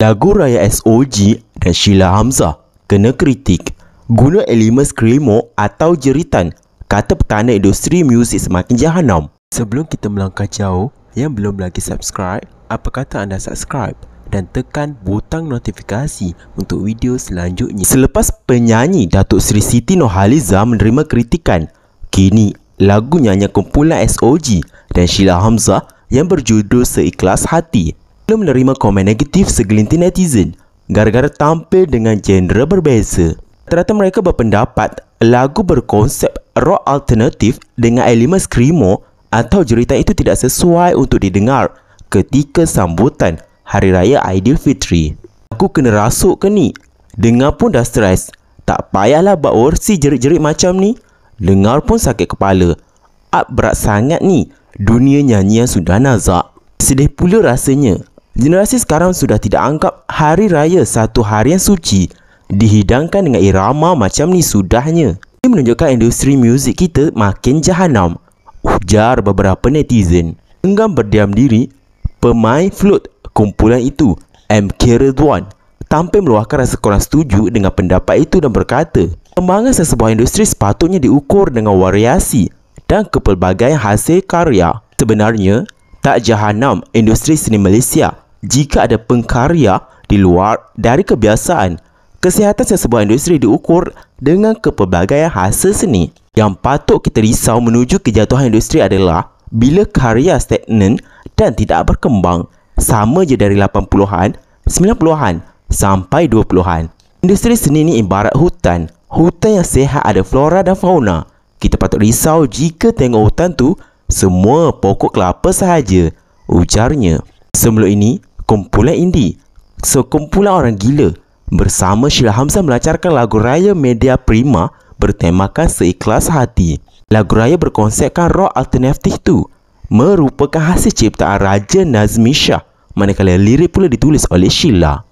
Lagu Raya SOG dan Sheila Hamzah kena kritik. Guna elemen skrimo atau jeritan, kata pekana industri muzik semakin jahanam. Sebelum kita melangkah jauh, yang belum lagi subscribe, apa kata anda subscribe dan tekan butang notifikasi untuk video selanjutnya. Selepas penyanyi Datuk Sri Siti Nohaliza menerima kritikan, kini lagu nyanyi kumpulan SOG dan Sheila Hamzah yang berjudul Seikhlas Hati belum menerima komen negatif segelintir netizen gara-gara tampil dengan genre berbeza. Ternyata mereka berpendapat lagu berkonsep rock alternatif dengan elemen skrimo atau jeritan itu tidak sesuai untuk didengar ketika sambutan Hari Raya Aidilfitri. Aku kena rasuk ke ni? Dengar pun dah stres. Tak payahlah buat orsi jerit-jerit macam ni. Dengar pun sakit kepala. Ab berat sangat ni. Dunia nyanyian sudah nazak. Sedih pula rasanya Generasi sekarang sudah tidak anggap hari raya satu hari yang suci dihidangkan dengan irama macam ni sudahnya. Ini menunjukkan industri muzik kita makin jahanam. Ujar beberapa netizen. Enggan berdiam diri, pemain flute kumpulan itu, M K Redwan, tampil meluahkan rasa kurang setuju dengan pendapat itu dan berkata, Pembangunan sesebuah industri sepatutnya diukur dengan variasi dan kepelbagaian hasil karya. Sebenarnya, tak jahanam industri seni Malaysia jika ada pengkarya di luar dari kebiasaan. Kesihatan sebuah industri diukur dengan kepelbagaian hasil seni. Yang patut kita risau menuju kejatuhan industri adalah bila karya stagnan dan tidak berkembang sama je dari 80-an, 90-an sampai 20-an. Industri seni ini ibarat hutan. Hutan yang sehat ada flora dan fauna. Kita patut risau jika tengok hutan tu semua pokok kelapa sahaja, ujarnya. Sebelum ini, kumpulan indie, sekumpulan orang gila, bersama Sheila Hamzah melancarkan lagu raya media prima bertemakan seikhlas hati. Lagu raya berkonsepkan rock alternatif itu merupakan hasil ciptaan Raja Nazmi Shah, manakala lirik pula ditulis oleh Sheila.